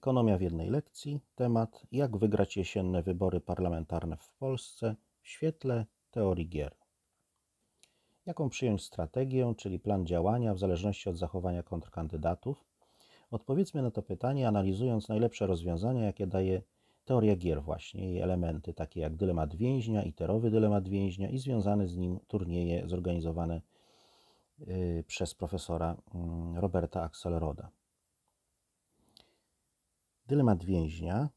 Ekonomia w jednej lekcji. Temat: Jak wygrać jesienne wybory parlamentarne w Polsce w świetle teorii gier. Jaką przyjąć strategię, czyli plan działania w zależności od zachowania kontrkandydatów? Odpowiedzmy na to pytanie, analizując najlepsze rozwiązania, jakie daje teoria gier właśnie, jej elementy takie jak dylemat więźnia i terowy dylemat więźnia i związane z nim turnieje zorganizowane y, przez profesora mm, Roberta Axelroda. Dylemat więźnia,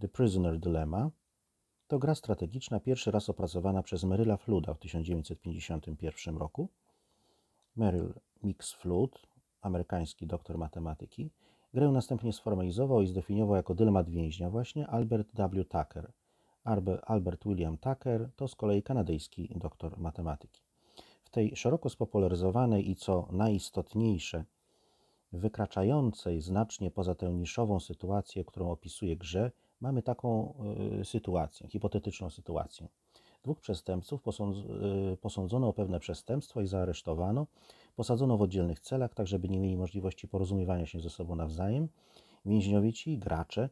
The Prisoner Dilemma, to gra strategiczna pierwszy raz opracowana przez Meryla Fluda w 1951 roku. Meryl Mix Flood, amerykański doktor matematyki, grę następnie sformalizował i zdefiniował jako dylemat więźnia właśnie Albert W. Tucker. Albert William Tucker to z kolei kanadyjski doktor matematyki. W tej szeroko spopularyzowanej i co najistotniejsze wykraczającej znacznie poza tę niszową sytuację, którą opisuje grze, mamy taką e, sytuację, hipotetyczną sytuację. Dwóch przestępców e, posądzono o pewne przestępstwo i zaaresztowano. Posadzono w oddzielnych celach, tak żeby nie mieli możliwości porozumiewania się ze sobą nawzajem. Więźniowie ci, gracze,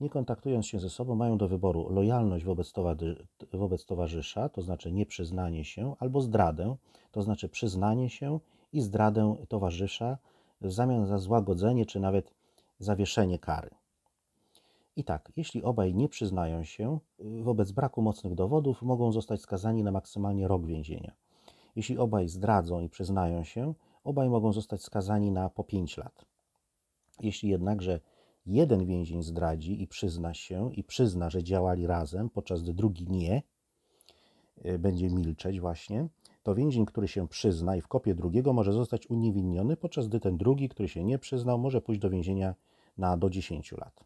nie kontaktując się ze sobą, mają do wyboru lojalność wobec, towady, wobec towarzysza, to znaczy nieprzyznanie się, albo zdradę, to znaczy przyznanie się i zdradę towarzysza, w zamian za złagodzenie czy nawet zawieszenie kary. I tak, jeśli obaj nie przyznają się, y, wobec braku mocnych dowodów mogą zostać skazani na maksymalnie rok więzienia. Jeśli obaj zdradzą i przyznają się, obaj mogą zostać skazani na po 5 lat. Jeśli jednakże jeden więzień zdradzi i przyzna się i przyzna, że działali razem, podczas gdy drugi nie, y, będzie milczeć właśnie, to więzień, który się przyzna i w kopie drugiego, może zostać uniewinniony, podczas gdy ten drugi, który się nie przyznał, może pójść do więzienia na do 10 lat.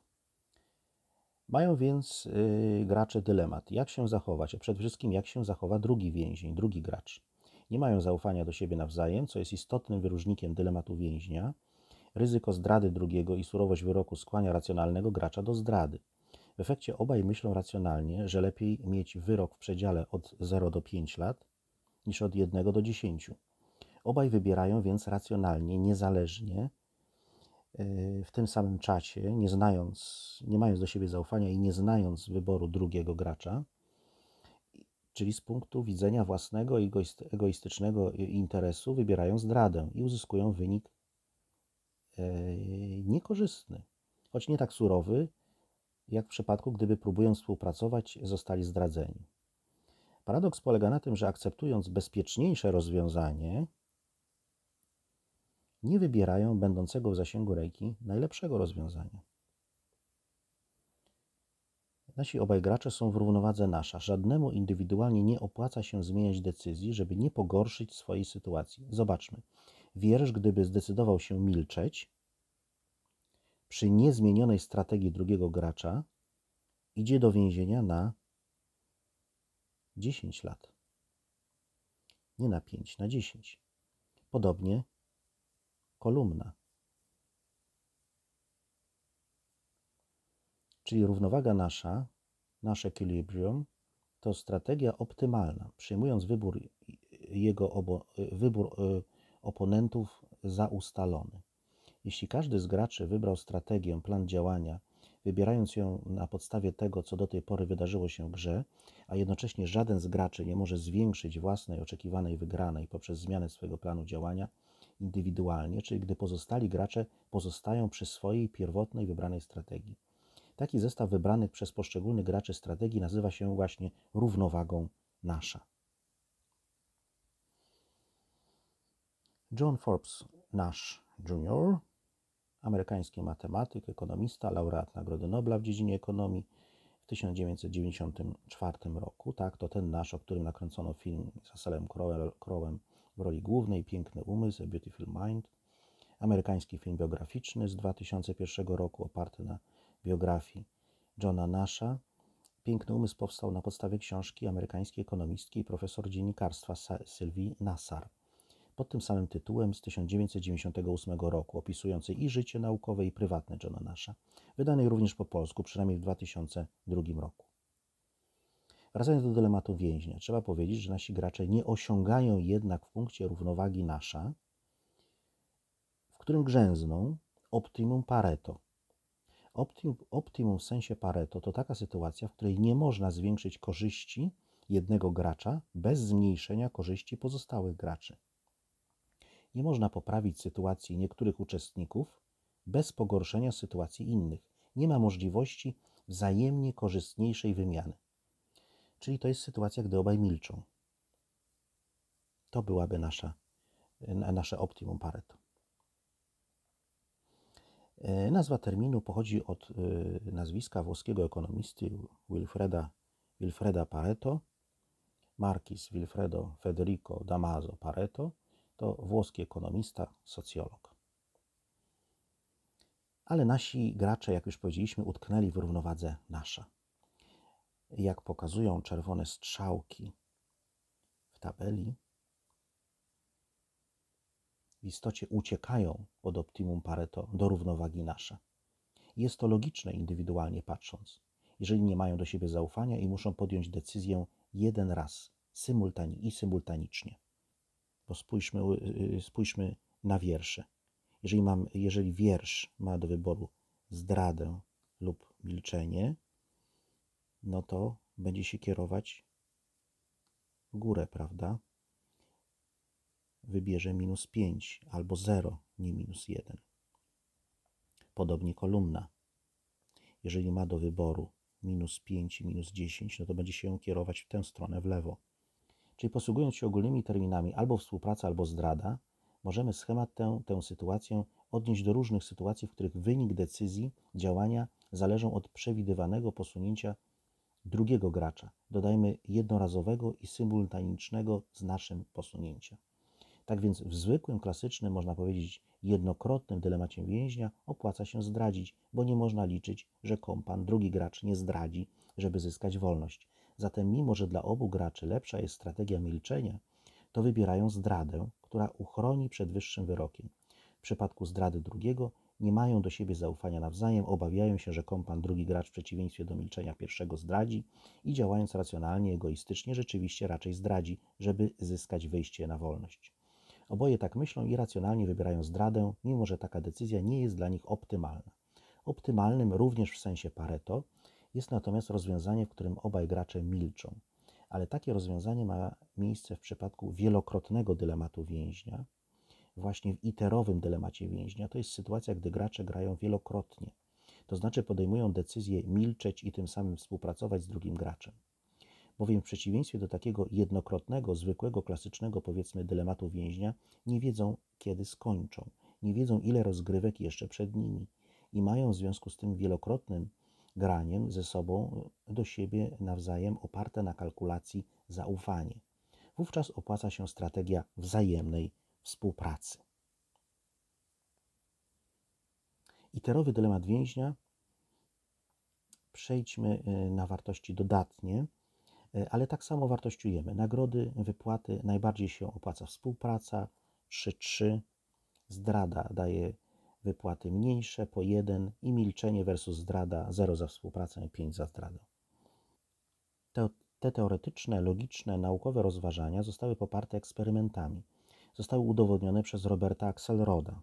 Mają więc yy, gracze dylemat, jak się zachować, a przede wszystkim jak się zachowa drugi więzień, drugi gracz. Nie mają zaufania do siebie nawzajem, co jest istotnym wyróżnikiem dylematu więźnia. Ryzyko zdrady drugiego i surowość wyroku skłania racjonalnego gracza do zdrady. W efekcie obaj myślą racjonalnie, że lepiej mieć wyrok w przedziale od 0 do 5 lat, niż od 1 do 10. Obaj wybierają więc racjonalnie, niezależnie, e, w tym samym czacie, nie znając, nie mając do siebie zaufania i nie znając wyboru drugiego gracza, czyli z punktu widzenia własnego egoistycznego interesu, wybierają zdradę i uzyskują wynik e, niekorzystny, choć nie tak surowy, jak w przypadku, gdyby próbując współpracować, zostali zdradzeni. Paradoks polega na tym, że akceptując bezpieczniejsze rozwiązanie, nie wybierają będącego w zasięgu ręki najlepszego rozwiązania. Nasi obaj gracze są w równowadze nasza. Żadnemu indywidualnie nie opłaca się zmieniać decyzji, żeby nie pogorszyć swojej sytuacji. Zobaczmy. Wiersz, gdyby zdecydował się milczeć, przy niezmienionej strategii drugiego gracza idzie do więzienia na 10 lat. Nie na 5, na 10. Podobnie kolumna. Czyli równowaga nasza, nasze equilibrium, to strategia optymalna, przyjmując wybór jego obo, wybór y, oponentów za ustalony. Jeśli każdy z graczy wybrał strategię, plan działania, wybierając ją na podstawie tego, co do tej pory wydarzyło się w grze, a jednocześnie żaden z graczy nie może zwiększyć własnej oczekiwanej wygranej poprzez zmianę swojego planu działania indywidualnie, czyli gdy pozostali gracze pozostają przy swojej pierwotnej wybranej strategii. Taki zestaw wybranych przez poszczególnych graczy strategii nazywa się właśnie równowagą nasza. John Forbes Nash Jr amerykański matematyk, ekonomista, laureat Nagrody Nobla w dziedzinie ekonomii w 1994 roku. Tak, to ten nasz, o którym nakręcono film z Russellem Crowem w roli głównej, Piękny Umysł, A Beautiful Mind. Amerykański film biograficzny z 2001 roku, oparty na biografii Johna Nasha. Piękny Umysł powstał na podstawie książki amerykańskiej ekonomistki i profesor dziennikarstwa Sylwii Nassar pod tym samym tytułem z 1998 roku, opisujący i życie naukowe, i prywatne Johna Nasha, wydanej również po polsku, przynajmniej w 2002 roku. Wracając do dylematu więźnia, trzeba powiedzieć, że nasi gracze nie osiągają jednak w punkcie równowagi Nasza, w którym grzęzną optimum Pareto. Optimum, optimum w sensie Pareto to taka sytuacja, w której nie można zwiększyć korzyści jednego gracza bez zmniejszenia korzyści pozostałych graczy. Nie można poprawić sytuacji niektórych uczestników bez pogorszenia sytuacji innych. Nie ma możliwości wzajemnie korzystniejszej wymiany. Czyli to jest sytuacja, gdy obaj milczą. To byłaby nasza, nasze optimum Pareto. E, nazwa terminu pochodzi od e, nazwiska włoskiego ekonomisty Wilfreda, Wilfreda Pareto, Marquis Wilfredo Federico Damaso Pareto, to włoski ekonomista, socjolog. Ale nasi gracze, jak już powiedzieliśmy, utknęli w równowadze nasza. Jak pokazują czerwone strzałki w tabeli, w istocie uciekają od optimum Pareto do równowagi nasza. Jest to logiczne indywidualnie patrząc, jeżeli nie mają do siebie zaufania i muszą podjąć decyzję jeden raz, symultani i symultanicznie to spójrzmy, y, y, spójrzmy na wiersze. Jeżeli, mam, jeżeli wiersz ma do wyboru zdradę lub milczenie, no to będzie się kierować w górę, prawda? Wybierze minus 5 albo 0, nie minus 1. Podobnie kolumna. Jeżeli ma do wyboru minus 5 i minus 10, no to będzie się kierować w tę stronę, w lewo. Czyli posługując się ogólnymi terminami albo współpraca, albo zdrada, możemy schemat tę, tę sytuację odnieść do różnych sytuacji, w których wynik decyzji, działania zależą od przewidywanego posunięcia drugiego gracza, dodajmy jednorazowego i symultanicznego z naszym posunięciem. Tak więc w zwykłym, klasycznym, można powiedzieć jednokrotnym dylemacie więźnia opłaca się zdradzić, bo nie można liczyć, że kompan, drugi gracz nie zdradzi, żeby zyskać wolność. Zatem, mimo że dla obu graczy lepsza jest strategia milczenia, to wybierają zdradę, która uchroni przed wyższym wyrokiem. W przypadku zdrady drugiego nie mają do siebie zaufania nawzajem, obawiają się, że kompan drugi gracz w przeciwieństwie do milczenia pierwszego zdradzi i działając racjonalnie, egoistycznie, rzeczywiście raczej zdradzi, żeby zyskać wyjście na wolność. Oboje tak myślą i racjonalnie wybierają zdradę, mimo że taka decyzja nie jest dla nich optymalna. Optymalnym również w sensie Pareto jest natomiast rozwiązanie, w którym obaj gracze milczą, ale takie rozwiązanie ma miejsce w przypadku wielokrotnego dylematu więźnia, właśnie w iterowym dylemacie więźnia. To jest sytuacja, gdy gracze grają wielokrotnie, to znaczy podejmują decyzję milczeć i tym samym współpracować z drugim graczem. Bowiem w przeciwieństwie do takiego jednokrotnego, zwykłego, klasycznego, powiedzmy, dylematu więźnia, nie wiedzą, kiedy skończą, nie wiedzą, ile rozgrywek jeszcze przed nimi i mają w związku z tym wielokrotnym graniem ze sobą do siebie nawzajem oparte na kalkulacji zaufanie. Wówczas opłaca się strategia wzajemnej współpracy. Iterowy dylemat więźnia. Przejdźmy e, na wartości dodatnie, e, ale tak samo wartościujemy. Nagrody, wypłaty, najbardziej się opłaca współpraca, 3-3, zdrada daje wypłaty mniejsze po 1 i milczenie versus zdrada 0 za współpracę, 5 za zdradę. Te, te teoretyczne, logiczne, naukowe rozważania zostały poparte eksperymentami. Zostały udowodnione przez Roberta Axelroda.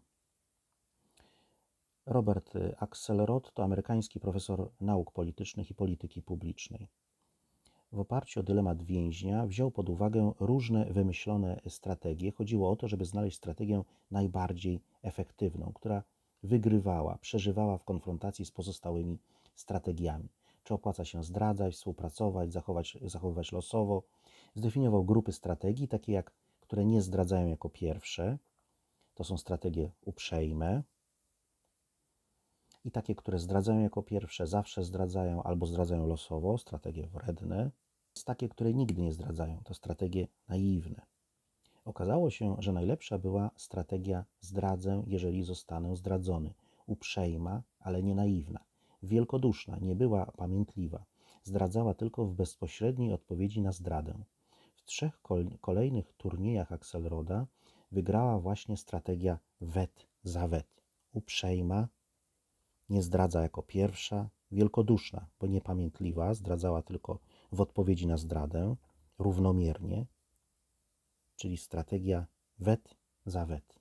Robert y, Axelrod to amerykański profesor nauk politycznych i polityki publicznej w oparciu o dylemat więźnia wziął pod uwagę różne wymyślone strategie. Chodziło o to, żeby znaleźć strategię najbardziej efektywną, która wygrywała, przeżywała w konfrontacji z pozostałymi strategiami. Czy opłaca się zdradzać, współpracować, zachować, zachowywać losowo. Zdefiniował grupy strategii, takie jak, które nie zdradzają jako pierwsze. To są strategie uprzejme, i takie, które zdradzają jako pierwsze, zawsze zdradzają albo zdradzają losowo, strategie wredne, z takie, które nigdy nie zdradzają, to strategie naiwne. Okazało się, że najlepsza była strategia zdradzę, jeżeli zostanę zdradzony. Uprzejma, ale nie naiwna. Wielkoduszna, nie była pamiętliwa. Zdradzała tylko w bezpośredniej odpowiedzi na zdradę. W trzech kolejnych turniejach Axelroda wygrała właśnie strategia wet za wet. Uprzejma, nie zdradza jako pierwsza, wielkoduszna, bo niepamiętliwa, zdradzała tylko w odpowiedzi na zdradę, równomiernie, czyli strategia wet za wet.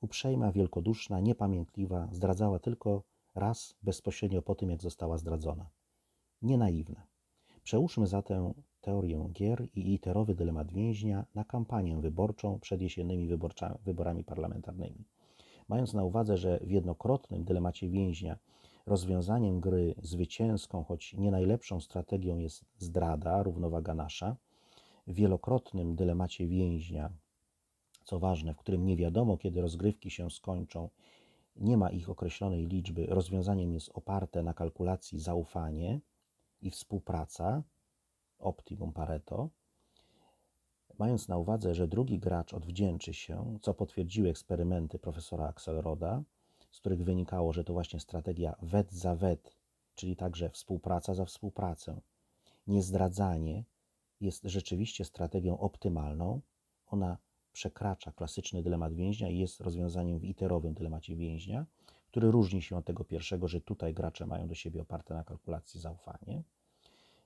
Uprzejma, wielkoduszna, niepamiętliwa, zdradzała tylko raz bezpośrednio po tym, jak została zdradzona. Nienaiwna. Przełóżmy zatem teorię gier i iterowy dylemat więźnia na kampanię wyborczą przed jesiennymi wyborami parlamentarnymi. Mając na uwadze, że w jednokrotnym dylemacie więźnia rozwiązaniem gry zwycięską, choć nie najlepszą strategią jest zdrada, równowaga nasza, w wielokrotnym dylemacie więźnia, co ważne, w którym nie wiadomo, kiedy rozgrywki się skończą, nie ma ich określonej liczby, rozwiązaniem jest oparte na kalkulacji zaufanie i współpraca, optimum Pareto, Mając na uwadze, że drugi gracz odwdzięczy się, co potwierdziły eksperymenty profesora Axelroda, z których wynikało, że to właśnie strategia wet za wet, czyli także współpraca za współpracę, niezdradzanie jest rzeczywiście strategią optymalną. Ona przekracza klasyczny dylemat więźnia i jest rozwiązaniem w iterowym dylemacie więźnia, który różni się od tego pierwszego, że tutaj gracze mają do siebie oparte na kalkulacji zaufanie.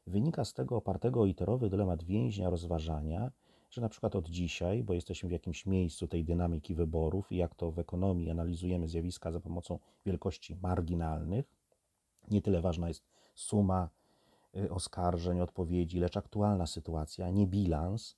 Wynika z tego opartego o iterowy dylemat więźnia rozważania, że na przykład od dzisiaj, bo jesteśmy w jakimś miejscu tej dynamiki wyborów i jak to w ekonomii analizujemy zjawiska za pomocą wielkości marginalnych, nie tyle ważna jest suma y, oskarżeń, odpowiedzi, lecz aktualna sytuacja, nie bilans,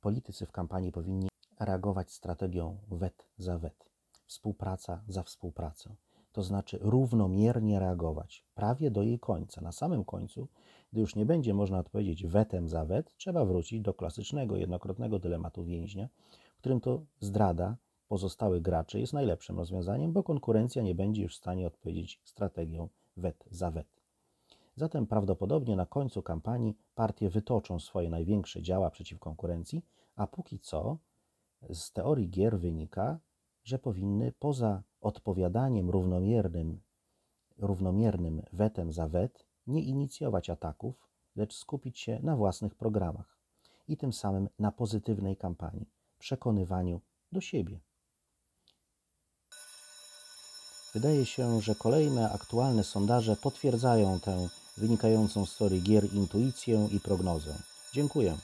politycy w kampanii powinni reagować strategią wet za wet, współpraca za współpracę to znaczy równomiernie reagować, prawie do jej końca. Na samym końcu, gdy już nie będzie można odpowiedzieć wetem za wet, trzeba wrócić do klasycznego, jednokrotnego dylematu więźnia, w którym to zdrada pozostałych graczy jest najlepszym rozwiązaniem, bo konkurencja nie będzie już w stanie odpowiedzieć strategią wet za wet. Zatem prawdopodobnie na końcu kampanii partie wytoczą swoje największe działa przeciw konkurencji, a póki co z teorii gier wynika, że powinny poza odpowiadaniem równomiernym, równomiernym wetem za wet nie inicjować ataków, lecz skupić się na własnych programach i tym samym na pozytywnej kampanii, przekonywaniu do siebie. Wydaje się, że kolejne aktualne sondaże potwierdzają tę wynikającą z historii gier intuicję i prognozę. Dziękuję.